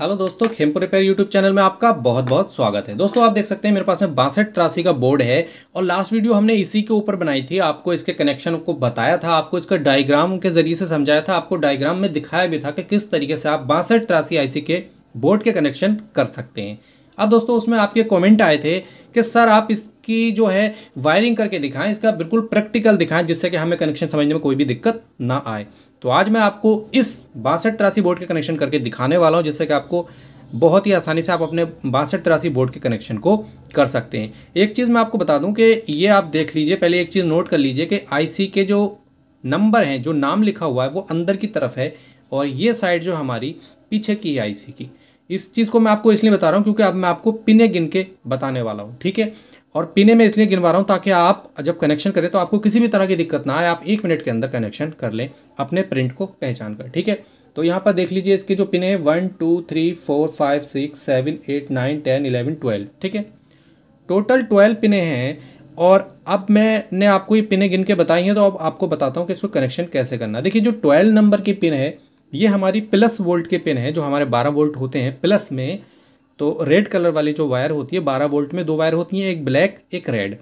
hello दोस्तों Khempur repair YouTube channel में आपका बहुत बहुत स्वागत है दोस्तों आप देख सकते हैं मेरे पास में बासठ त्रासी का बोर्ड है और लास्ट वीडियो हमने इसी के ऊपर बनाई थी आपको इसके कनेक्शन को बताया था आपको इसका डायग्राम के जरिए से समझाया था आपको डायग्राम में दिखाया भी था कि किस तरीके से आप बासठ त्रासी आई के बोर्ड के कनेक्शन कर सकते हैं अब दोस्तों उसमें आपके कॉमेंट आए थे कि सर आप इस की जो है वायरिंग करके दिखाएं इसका बिल्कुल प्रैक्टिकल दिखाएं जिससे कि हमें कनेक्शन समझने में कोई भी दिक्कत ना आए तो आज मैं आपको इस बासठ तिरासी बोर्ड के कनेक्शन करके दिखाने वाला हूँ जिससे कि आपको बहुत ही आसानी से आप अपने बासठ तिरासी बोर्ड के कनेक्शन को कर सकते हैं एक चीज़ मैं आपको बता दूँ कि ये आप देख लीजिए पहले एक चीज़ नोट कर लीजिए कि आई के जो नंबर हैं जो नाम लिखा हुआ है वो अंदर की तरफ है और ये साइड जो हमारी पीछे की है आई की इस चीज़ को मैं आपको इसलिए बता रहा हूँ क्योंकि अब मैं आपको पिने गिन के बताने वाला हूँ ठीक है और पिने में इसलिए गिनवा रहा हूँ ताकि आप जब कनेक्शन करें तो आपको किसी भी तरह की दिक्कत ना आए आप एक मिनट के अंदर कनेक्शन कर लें अपने प्रिंट को पहचान कर ठीक है तो यहाँ पर देख लीजिए इसके जो पिने हैं one two three four five six seven eight nine ten eleven twelve ठीक है टोटल ट्वेल्व पिने हैं और अब मैंने आपको ये पिने गिन के बताई हैं तो अब आपको बताता हूँ कि इसको कनेक्शन कैसे करना देखिए जो ट्वेल्व नंबर की पिन है ये हमारी प्लस वोल्ट के पिन है जो हमारे बारह वोल्ट होते हैं प्लस में तो रेड कलर वाली जो वायर होती है बारह वोल्ट में दो वायर होती हैं एक ब्लैक एक रेड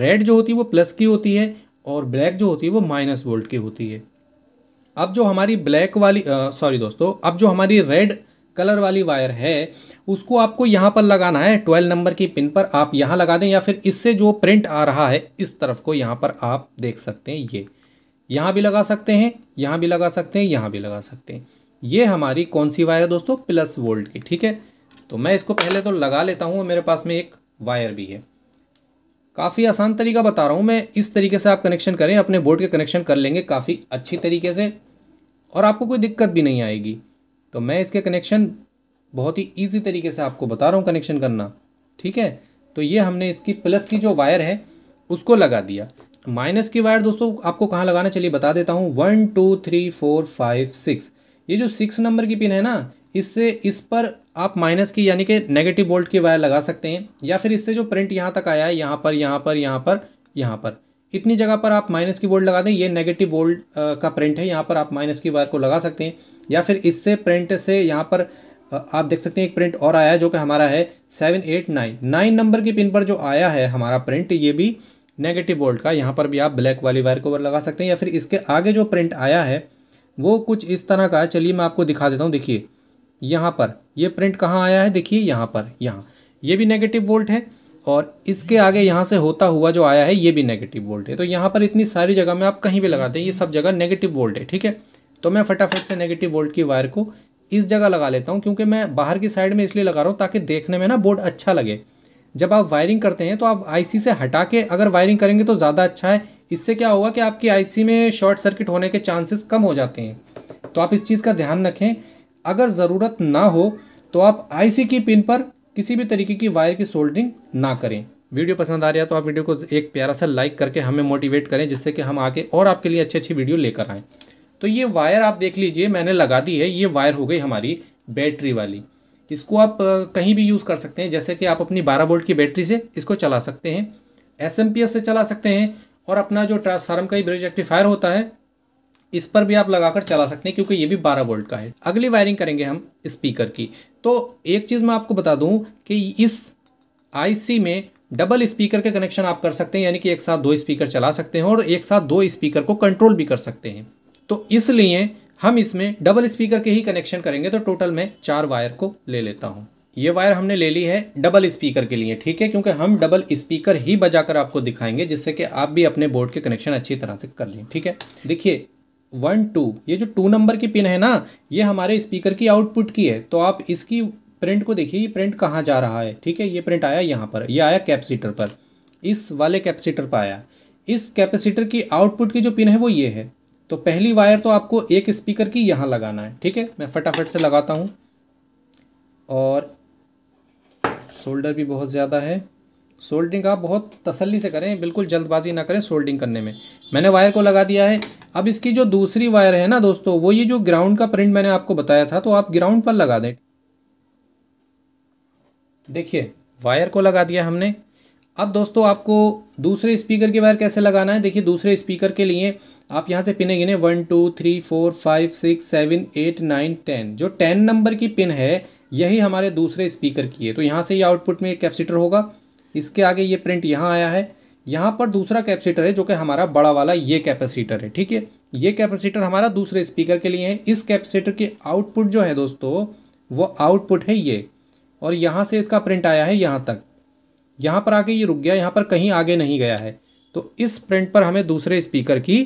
रेड जो होती है वो प्लस की होती है और ब्लैक जो होती है वो माइनस वोल्ट की होती है अब जो हमारी ब्लैक वाली सॉरी दोस्तों अब जो हमारी रेड कलर वाली वायर है उसको आपको यहाँ पर लगाना है ट्वेल्व नंबर की पिन पर आप यहाँ लगा दें या फिर इससे जो प्रिंट आ रहा है इस तरफ को यहाँ पर आप देख सकते हैं ये यहाँ भी लगा सकते हैं यहाँ भी लगा सकते हैं यहाँ भी लगा सकते हैं ये हमारी कौन सी वायर है दोस्तों प्लस वोल्ट की ठीक है तो मैं इसको पहले तो लगा लेता हूँ मेरे पास में एक वायर भी है काफ़ी आसान तरीका बता रहा हूँ मैं इस तरीके से आप कनेक्शन करें अपने बोर्ड के कनेक्शन कर लेंगे काफ़ी अच्छी तरीके से और आपको कोई दिक्कत भी नहीं आएगी तो मैं इसके कनेक्शन बहुत ही ईजी तरीके से आपको बता रहा हूँ कनेक्शन करना ठीक है तो ये हमने इसकी प्लस की जो वायर है उसको लगा दिया माइनस की वायर दोस्तों आपको कहाँ लगाना चलिए बता देता हूँ one two three four five six ये जो सिक्स नंबर की पिन है ना इससे इस पर आप माइनस की यानी कि नेगेटिव वोल्ट की वायर लगा सकते हैं या फिर इससे जो प्रिंट यहाँ तक आया है यहाँ पर यहाँ पर यहाँ पर यहाँ पर इतनी जगह पर आप माइनस की वोल्ट लगा दें ये नेगेटिव वोल्ट का प्रिंट है यहाँ पर आप माइनस की वायर को लगा सकते हैं या फिर इससे प्रिंट से यहाँ पर आप देख सकते हैं एक प्रिंट और आया जो कि हमारा है seven eight nine nine number की पिन पर जो आया है हमारा प्रिंट ये भी नेगेटिव वोल्ट का यहाँ पर भी आप ब्लैक वाली वायर कवर लगा सकते हैं या फिर इसके आगे जो प्रिंट आया है वो कुछ इस तरह का है चलिए मैं आपको दिखा देता हूँ देखिए यहाँ पर ये प्रिंट कहाँ आया है देखिए यहाँ पर यहाँ ये भी नेगेटिव वोल्ट है और इसके आगे यहाँ से होता हुआ जो आया है ये भी नेगेटिव वोल्ट है तो यहाँ पर इतनी सारी जगह में आप कहीं भी लगाते हैं ये सब जगह नेगेटिव वोल्ट है ठीक है तो मैं फटाफट से नेगेटिव वोल्ट की वायर को इस जगह लगा लेता हूँ क्योंकि मैं बाहर की साइड में इसलिए लगा रहा हूँ ताकि देखने में ना बोर्ड अच्छा लगे जब आप वायरिंग करते हैं तो आप आईसी से हटा के अगर वायरिंग करेंगे तो ज़्यादा अच्छा है इससे क्या होगा कि आपकी आईसी में शॉर्ट सर्किट होने के चांसेस कम हो जाते हैं तो आप इस चीज़ का ध्यान रखें अगर ज़रूरत ना हो तो आप आईसी की पिन पर किसी भी तरीके की वायर की सोल्डरिंग ना करें वीडियो पसंद आ रहा है तो आप वीडियो को एक प्यारा सा लाइक करके हमें मोटिवेट करें जिससे कि हम आके और आपके लिए अच्छी अच्छी वीडियो लेकर आएँ तो ये वायर आप देख लीजिए मैंने लगा दी है ये वायर हो गई हमारी बैटरी वाली इसको आप कहीं भी यूज़ कर सकते हैं जैसे कि आप अपनी 12 वोल्ट की बैटरी से इसको चला सकते हैं एस से चला सकते हैं और अपना जो ट्रांसफार्म का ब्रिज एक्टिफायर होता है इस पर भी आप लगाकर चला सकते हैं क्योंकि ये भी 12 वोल्ट का है अगली वायरिंग करेंगे हम स्पीकर की तो एक चीज़ मैं आपको बता दूं कि इस आईसी में डबल स्पीकर के कनेक्शन आप कर सकते हैं यानी कि एक साथ दो स्पीकर चला सकते हैं और एक साथ दो स्पीकर को कंट्रोल भी कर सकते हैं तो इसलिए हम इसमें डबल स्पीकर के ही कनेक्शन करेंगे तो टोटल मैं चार वायर को ले लेता हूँ ये वायर हमने ले ली है डबल स्पीकर के लिए ठीक है क्योंकि हम डबल स्पीकर ही बजाकर आपको दिखाएंगे जिससे कि आप भी अपने बोर्ड के कनेक्शन अच्छी तरह से कर लें ठीक है देखिए वन टू ये जो टू नंबर की पिन है ना ये हमारे स्पीकर की आउटपुट की है तो आप इसकी प्रिंट को देखिए ये प्रिंट कहाँ जा रहा है ठीक है ये प्रिंट आया यहाँ पर ये आया कैपेसिटर पर इस वाले कैपेसिटर पर आया इस कैपेसिटर की आउटपुट की जो पिन है वो ये है तो पहली वायर तो आपको एक स्पीकर की यहाँ लगाना है ठीक है मैं फटाफट से लगाता हूँ और सोल्डर भी बहुत ज़्यादा है सोल्डिंग आप बहुत तसल्ली से करें बिल्कुल जल्दबाजी ना करें सोल्डिंग करने में मैंने वायर को लगा दिया है अब इसकी जो दूसरी वायर है ना दोस्तों वो ये जो ग्राउंड का प्रिंट मैंने आपको बताया था तो आप ग्राउंड पर लगा दें देखिए वायर को लगा दिया हमने अब दोस्तों आपको दूसरे स्पीकर के वायर कैसे लगाना है देखिए दूसरे स्पीकर के लिए आप यहाँ से पिने गिने one two three four five six seven eight nine ten जो टेन नंबर की पिन है यही हमारे दूसरे स्पीकर की है तो यहाँ से ये यह आउटपुट में एक कैप्सीटर होगा इसके आगे ये प्रिंट यहाँ आया है यहाँ पर दूसरा कैपेसिटर है जो कि हमारा बड़ा वाला ये कैपेसिटर है ठीक है ये कैपेसिटर हमारा दूसरे स्पीकर के लिए है इस कैपेसिटर के आउटपुट जो है दोस्तों वो आउटपुट है ये और यहाँ से इसका प्रिंट आया है यहाँ तक यहाँ पर आके ये रुक गया यहाँ पर कहीं आगे नहीं गया है तो इस प्रिंट पर हमें दूसरे स्पीकर की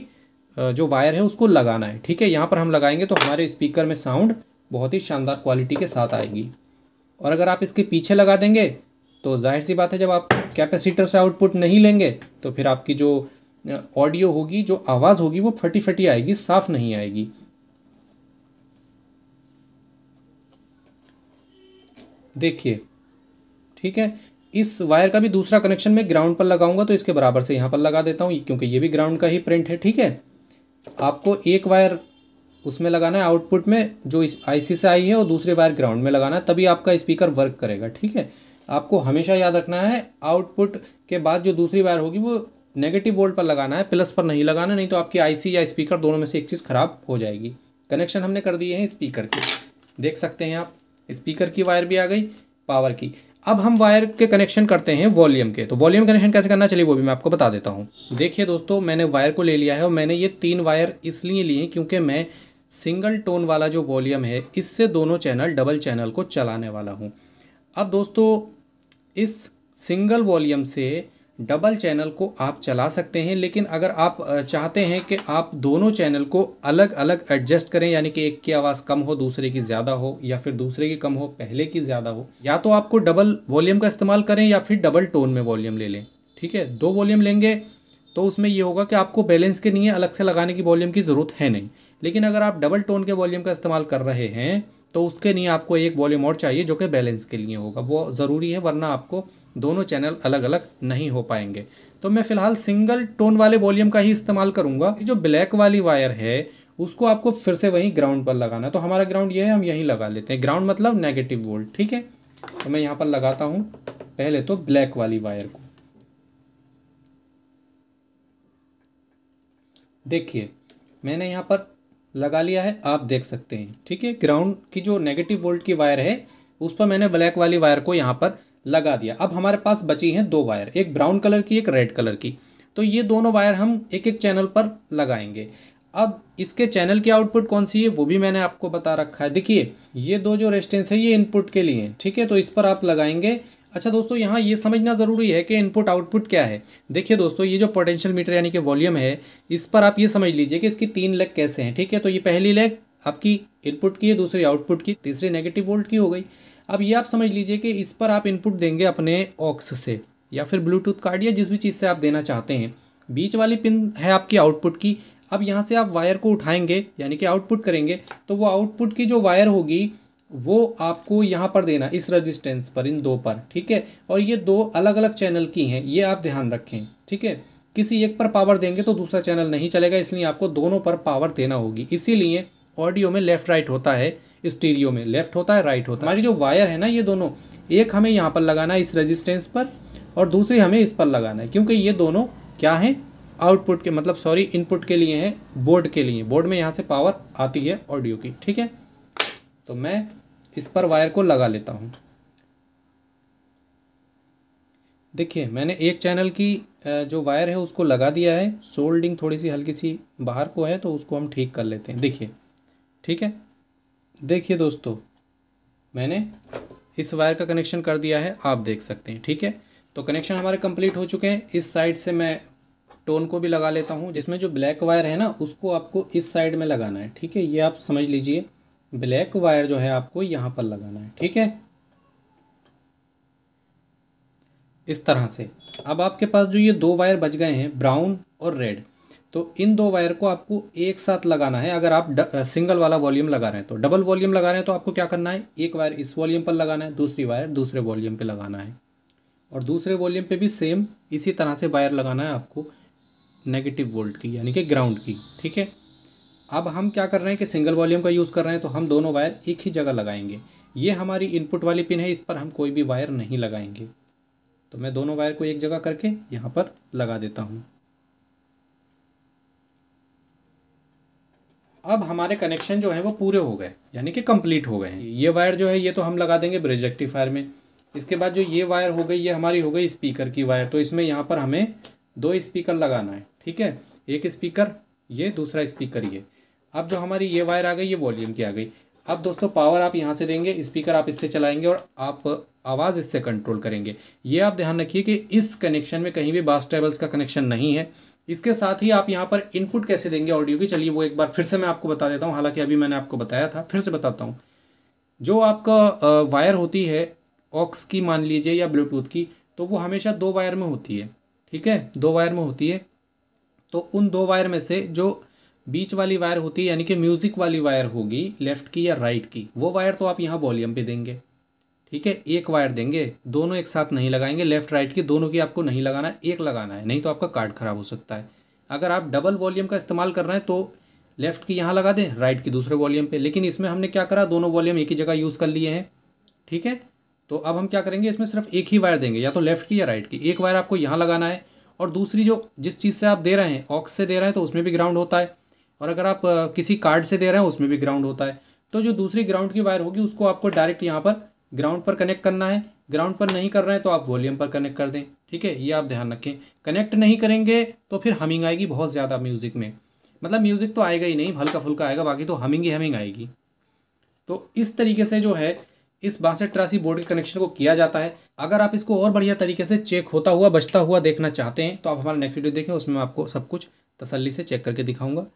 जो वायर है उसको लगाना है ठीक है यहाँ पर हम लगाएंगे तो हमारे स्पीकर में साउंड बहुत ही शानदार क्वालिटी के साथ आएगी और अगर आप इसके पीछे लगा देंगे तो जाहिर सी बात है जब आप कैपेसिटर से आउटपुट नहीं लेंगे तो फिर आपकी जो ऑडियो होगी जो आवाज़ होगी वो फटी फटी आएगी साफ़ नहीं आएगी देखिए ठीक है इस वायर का भी दूसरा कनेक्शन मैं ग्राउंड पर लगाऊंगा तो इसके बराबर से यहाँ पर लगा देता हूँ क्योंकि ये भी ग्राउंड का ही प्रिंट है ठीक है आपको एक वायर उसमें लगाना है आउटपुट में जो आईसी से आई है और दूसरे वायर ग्राउंड में लगाना है तभी आपका स्पीकर वर्क करेगा ठीक है आपको हमेशा याद रखना है आउटपुट के बाद जो दूसरी वायर होगी वो नेगेटिव वोल्ट पर लगाना है प्लस पर नहीं लगाना नहीं तो आपकी आईसी या स्पीकर दोनों में से एक चीज़ ख़राब हो जाएगी कनेक्शन हमने कर दिए हैं स्पीकर के देख सकते हैं आप स्पीकर की वायर भी आ गई पावर की अब हम वायर के कनेक्शन करते हैं वॉल्यूम के तो वॉल्यूम कनेक्शन कैसे करना चलिए वो भी मैं आपको बता देता हूँ देखिए दोस्तों मैंने वायर को ले लिया है और मैंने ये तीन वायर इसलिए लिए क्योंकि मैं सिंगल टोन वाला जो वॉल्यूम है इससे दोनों चैनल डबल चैनल को चलाने वाला हूँ अब दोस्तों इस सिंगल वॉल्यूम से डबल चैनल को आप चला सकते हैं लेकिन अगर आप चाहते हैं कि आप दोनों चैनल को अलग अलग एडजस्ट करें यानी कि एक की आवाज़ कम हो दूसरे की ज़्यादा हो या फिर दूसरे की कम हो पहले की ज़्यादा हो या तो आपको डबल वॉल्यूम का इस्तेमाल करें या फिर डबल टोन में वॉल्यूम ले लें ठीक है दो वॉल्यूम लेंगे तो उसमें ये होगा कि आपको बैलेंस के लिए अलग से लगाने की वॉल्यूम की ज़रूरत है नहीं लेकिन अगर आप डबल टोन के वॉल्यूम का इस्तेमाल कर रहे हैं तो उसके लिए आपको एक वॉल्यूम और चाहिए जो कि बैलेंस के लिए होगा वो ज़रूरी है वरना आपको दोनों चैनल अलग अलग नहीं हो पाएंगे तो मैं फ़िलहाल सिंगल टोन वाले वॉल्यूम का ही इस्तेमाल करूँगा जो ब्लैक वाली वायर है उसको आपको फिर से वहीं ग्राउंड पर लगाना तो हमारा ग्राउंड ये है हम यहीं लगा लेते हैं ग्राउंड मतलब नेगेटिव वोल्ट ठीक है तो मैं यहाँ पर लगाता हूँ पहले तो ब्लैक वाली वायर को देखिए मैंने यहाँ पर लगा लिया है आप देख सकते हैं ठीक है ग्राउंड की जो नेगेटिव वोल्ट की वायर है उस पर मैंने ब्लैक वाली वायर को यहाँ पर लगा दिया अब हमारे पास बची हैं दो वायर एक ब्राउन कलर की एक रेड कलर की तो ये दोनों वायर हम एक एक चैनल पर लगाएंगे अब इसके चैनल की आउटपुट कौन सी है वो भी मैंने आपको बता रखा है देखिए ये दो जो रेस्टेंस है ये इनपुट के लिए ठीक है तो इस पर आप लगाएंगे अच्छा दोस्तों यहाँ ये समझना ज़रूरी है कि इनपुट आउटपुट क्या है देखिए दोस्तों ये जो पोटेंशियल मीटर यानी कि वॉल्यूम है इस पर आप ये समझ लीजिए कि इसकी तीन लेग कैसे हैं ठीक है तो ये पहली लेग आपकी इनपुट की है दूसरी आउटपुट की तीसरी नेगेटिव वोल्ट की हो गई अब ये आप समझ लीजिए कि इस पर आप इनपुट देंगे अपने ऑक्स से या फिर ब्लूटूथ कार्ड या जिस भी चीज़ से आप देना चाहते हैं बीच वाली पिन है आपकी आउटपुट की अब यहाँ से आप वायर को उठाएंगे यानी कि आउटपुट करेंगे तो वो आउटपुट की जो वायर होगी वो आपको यहाँ पर देना इस रजिस्टेंस पर इन दो पर ठीक है और ये दो अलग अलग चैनल की हैं ये आप ध्यान रखें ठीक है किसी एक पर पावर देंगे तो दूसरा चैनल नहीं चलेगा इसलिए आपको दोनों पर पावर देना होगी इसीलिए ऑडियो में लेफ़्ट राइट होता है स्टीरियो में लेफ़्ट होता है राइट होता है हमारी जो वायर है ना ये दोनों एक हमें यहाँ पर लगाना है इस रजिस्टेंस पर और दूसरी हमें इस पर लगाना है क्योंकि ये दोनों क्या हैं आउटपुट के मतलब सॉरी इनपुट के लिए हैं बोर्ड के लिए बोर्ड में यहाँ से पावर आती है ऑडियो की ठीक है तो मैं इस पर वायर को लगा लेता हूँ देखिए मैंने एक चैनल की जो वायर है उसको लगा दिया है सोल्डिंग थोड़ी सी हल्की सी बाहर को है तो उसको हम ठीक कर लेते हैं देखिए ठीक है देखिए दोस्तों मैंने इस वायर का कनेक्शन कर दिया है आप देख सकते हैं ठीक है तो कनेक्शन हमारे कंप्लीट हो चुके हैं इस साइड से मैं टोन को भी लगा लेता हूँ जिसमें जो ब्लैक वायर है ना उसको आपको इस साइड में लगाना है ठीक है ये आप समझ लीजिए ब्लैक वायर जो है आपको यहाँ पर लगाना है ठीक है इस तरह से अब आपके पास जो ये दो वायर बच गए हैं ब्राउन और रेड तो इन दो वायर को आपको एक साथ लगाना है अगर आप सिंगल वाला वॉल्यूम लगा रहे हैं तो डबल वॉल्यूम लगा रहे हैं तो आपको क्या करना है एक वायर इस वॉल्यूम पर लगाना है दूसरी वायर दूसरे वॉल्यूम पे लगाना है और दूसरे वॉल्यूम पे भी सेम इसी तरह से वायर लगाना है आपको नेगेटिव वोल्ट की यानी कि ग्राउंड की ठीक है अब हम क्या कर रहे हैं कि सिंगल वॉल्यूम का यूज़ कर रहे हैं तो हम दोनों वायर एक ही जगह लगाएंगे ये हमारी इनपुट वाली पिन है इस पर हम कोई भी वायर नहीं लगाएंगे तो मैं दोनों वायर को एक जगह करके यहाँ पर लगा देता हूँ अब हमारे कनेक्शन जो है वो पूरे हो गए यानी कि कंप्लीट हो गए हैं ये वायर जो है ये तो हम लगा देंगे ब्रिज एक्टिफायर में इसके बाद जो ये वायर हो गई ये हमारी हो गई स्पीकर की वायर तो इसमें यहाँ पर हमें दो स्पीकर लगाना है ठीक है एक स्पीकर ये दूसरा स्पीकर ये अब जो हमारी ये वायर आ गई ये वॉल्यूम की आ गई अब दोस्तों पावर आप यहाँ से देंगे स्पीकर आप इससे चलाएंगे और आप आवाज़ इससे कंट्रोल करेंगे ये आप ध्यान रखिए कि इस कनेक्शन में कहीं भी बास ट्रेवल्स का कनेक्शन नहीं है इसके साथ ही आप यहाँ पर इनपुट कैसे देंगे ऑडियो की चलिए वो एक बार फिर से मैं आपको बता देता हूँ हालांकि अभी मैंने आपको बताया था फिर से बताता हूँ जो आपका वायर होती है ऑक्स की मान लीजिए या ब्लूटूथ की तो वो हमेशा दो वायर में होती है ठीक है दो वायर में होती है तो उन दो वायर में से जो बीच वाली वायर होती है यानी कि म्यूजिक वाली वायर होगी लेफ्ट की या राइट की वो वायर तो आप यहाँ वॉल्यूम पे देंगे ठीक है एक वायर देंगे दोनों एक साथ नहीं लगाएंगे लेफ्ट राइट की दोनों की आपको नहीं लगाना एक लगाना है नहीं तो आपका कार्ड खराब हो सकता है अगर आप डबल वॉल्यूम का इस्तेमाल कर रहे हैं तो लेफ्ट की यहाँ लगा दें राइट की दूसरे वॉल्यूम पर लेकिन इसमें हमने क्या करा दोनों वॉल्यूम एक ही जगह यूज़ कर लिए हैं ठीक है तो अब हम क्या करेंगे इसमें सिर्फ एक ही वायर देंगे या तो लेफ्ट की या राइट की एक वायर आपको यहाँ लगाना है और दूसरी जो जिस चीज़ से आप दे रहे हैं ऑक्स से दे रहे हैं तो उसमें भी ग्राउंड होता है और अगर आप किसी कार्ड से दे रहे हैं उसमें भी ग्राउंड होता है तो जो दूसरी ग्राउंड की वायर होगी उसको आपको डायरेक्ट यहाँ पर ग्राउंड पर कनेक्ट करना है ग्राउंड पर नहीं कर रहे हैं तो आप वॉल्यूम पर कनेक्ट कर दें ठीक है ये आप ध्यान रखें कनेक्ट नहीं करेंगे तो फिर हमिंग आएगी बहुत ज़्यादा म्यूज़िक में मतलब म्यूज़िक तो आएगा ही नहीं हल्का फुल्का आएगा बाकी तो हमिंग ही हमिंग आएगी तो इस तरीके से जो है इस बासठ ट्रासी बोर्ड के कनेक्शन को किया जाता है अगर आप इसको और बढ़िया तरीके से चेक होता हुआ बचता हुआ देखना चाहते हैं तो आप हमारा नेक्स्ट वीडियो देखें उसमें आपको सब कुछ तसल्ली से चेक करके दिखाऊंगा